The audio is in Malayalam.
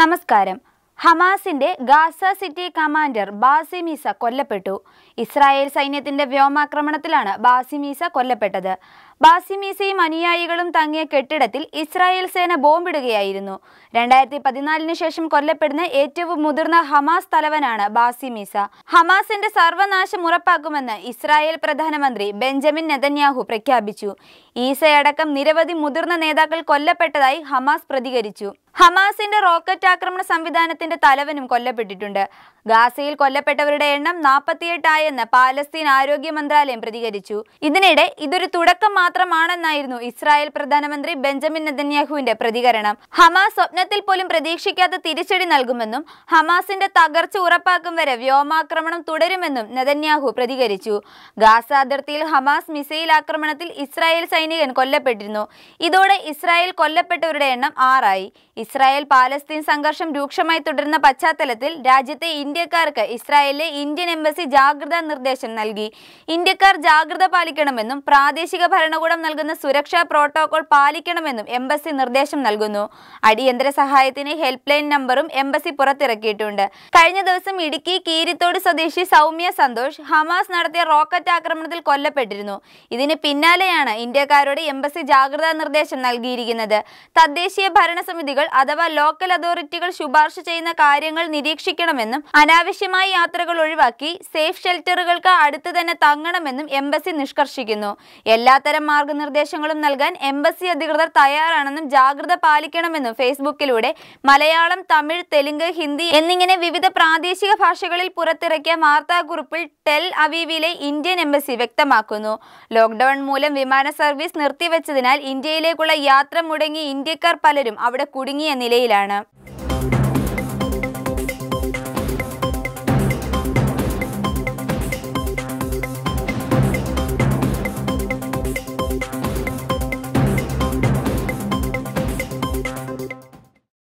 നമസ്കാരം ഹമാസിന്റെ ഗാസ സിറ്റി കമാൻഡർ ബാസിമീസ കൊല്ലപ്പെട്ടു ഇസ്രായേൽ സൈന്യത്തിന്റെ വ്യോമാക്രമണത്തിലാണ് ബാസിമീസ കൊല്ലപ്പെട്ടത് ബാസിമീസയും അനുയായികളും തങ്ങിയ കെട്ടിടത്തിൽ ഇസ്രായേൽ സേന ബോംബിടുകയായിരുന്നു രണ്ടായിരത്തി പതിനാലിന് ശേഷം കൊല്ലപ്പെടുന്ന ഏറ്റവും മുതിർന്ന ഹമാസ് തലവനാണ് ബാസിമീസ ഹമാസിന്റെ സർവനാശം ഉറപ്പാക്കുമെന്ന് ഇസ്രായേൽ പ്രധാനമന്ത്രി ബെഞ്ചമിൻ നെതന്യാഹു പ്രഖ്യാപിച്ചു ഈസയടക്കം നിരവധി മുതിർന്ന നേതാക്കൾ കൊല്ലപ്പെട്ടതായി ഹമാസ് പ്രതികരിച്ചു ഹമാസിന്റെ റോക്കറ്റ് ആക്രമണ സംവിധാനത്തിന്റെ തലവനും കൊല്ലപ്പെട്ടിട്ടുണ്ട് ഗാസയിൽ കൊല്ലപ്പെട്ടവരുടെ എണ്ണം നാൽപ്പത്തിയെട്ടായെന്ന് പാലസ്തീൻ ആരോഗ്യ മന്ത്രാലയം പ്രതികരിച്ചു ഇതിനിടെ ഇതൊരു തുടക്കം മാത്രമാണെന്നായിരുന്നു ഇസ്രായേൽ പ്രധാനമന്ത്രി ബെഞ്ചമിൻ നെതന്യാഹുവിന്റെ പ്രതികരണം ഹമാസ് സ്വപ്നത്തിൽ പോലും പ്രതീക്ഷിക്കാത്ത തിരിച്ചടി നൽകുമെന്നും ഹമാസിന്റെ തകർച്ച ഉറപ്പാക്കും വരെ വ്യോമാക്രമണം തുടരുമെന്നും നെതന്യാഹു പ്രതികരിച്ചു ഗാസ അതിർത്തിയിൽ ഹമാസ് മിസൈൽ ആക്രമണത്തിൽ ഇസ്രായേൽ സൈനികൻ കൊല്ലപ്പെട്ടിരുന്നു ഇതോടെ ഇസ്രായേൽ കൊല്ലപ്പെട്ടവരുടെ എണ്ണം ആറായി ഇസ്രായേൽ പാലസ്തീൻ സംഘർഷം രൂക്ഷമായി തുടരുന്ന പശ്ചാത്തലത്തിൽ രാജ്യത്തെ ഇന്ത്യക്കാർക്ക് ഇസ്രായേലിലെ ഇന്ത്യൻ എംബസി ജാഗ്രതാ നിർദ്ദേശം നൽകി ഇന്ത്യക്കാർ ജാഗ്രത പാലിക്കണമെന്നും പ്രാദേശിക ഭരണകൂടം നൽകുന്ന സുരക്ഷാ പ്രോട്ടോകോൾ പാലിക്കണമെന്നും എംബസി നിർദ്ദേശം നൽകുന്നു അടിയന്തര സഹായത്തിന് ഹെൽപ്പ് ലൈൻ നമ്പറും എംബസി പുറത്തിറക്കിയിട്ടുണ്ട് കഴിഞ്ഞ ദിവസം ഇടുക്കി കീരിത്തോട് സ്വദേശി സൗമ്യ സന്തോഷ് ഹമാസ് നടത്തിയ റോക്കറ്റ് ആക്രമണത്തിൽ കൊല്ലപ്പെട്ടിരുന്നു ഇതിന് പിന്നാലെയാണ് ഇന്ത്യക്കാരോട് എംബസി ജാഗ്രതാ നിർദ്ദേശം നൽകിയിരിക്കുന്നത് തദ്ദേശീയ ഭരണസമിതികൾ അഥവാ ലോക്കൽ അതോറിറ്റികൾ ശുപാർശ ചെയ്യുന്ന കാര്യങ്ങൾ നിരീക്ഷിക്കണമെന്നും അനാവശ്യമായ യാത്രകൾ ഒഴിവാക്കി സേഫ് ഷെൽട്ടറുകൾക്ക് അടുത്ത് തന്നെ തങ്ങണമെന്നും എംബസി നിഷ്കർഷിക്കുന്നു എല്ലാത്തരം മാർഗനിർദ്ദേശങ്ങളും നൽകാൻ എംബസി അധികൃതർ തയ്യാറാണെന്നും ജാഗ്രത പാലിക്കണമെന്നും ഫേസ്ബുക്കിലൂടെ മലയാളം തമിഴ് തെലുങ്ക് ഹിന്ദി എന്നിങ്ങനെ വിവിധ പ്രാദേശിക ഭാഷകളിൽ പുറത്തിറക്കിയ വാർത്താക്കുറിപ്പിൽ ടെൽ അവീവിലെ ഇന്ത്യൻ എംബസി വ്യക്തമാക്കുന്നു ലോക്ക്ഡൌൺ മൂലം വിമാന സർവീസ് നിർത്തിവെച്ചതിനാൽ ഇന്ത്യയിലേക്കുള്ള യാത്ര മുടങ്ങി ഇന്ത്യക്കാർ പലരും അവിടെ കുടുങ്ങി കുടുങ്ങി നിലയിലാണ്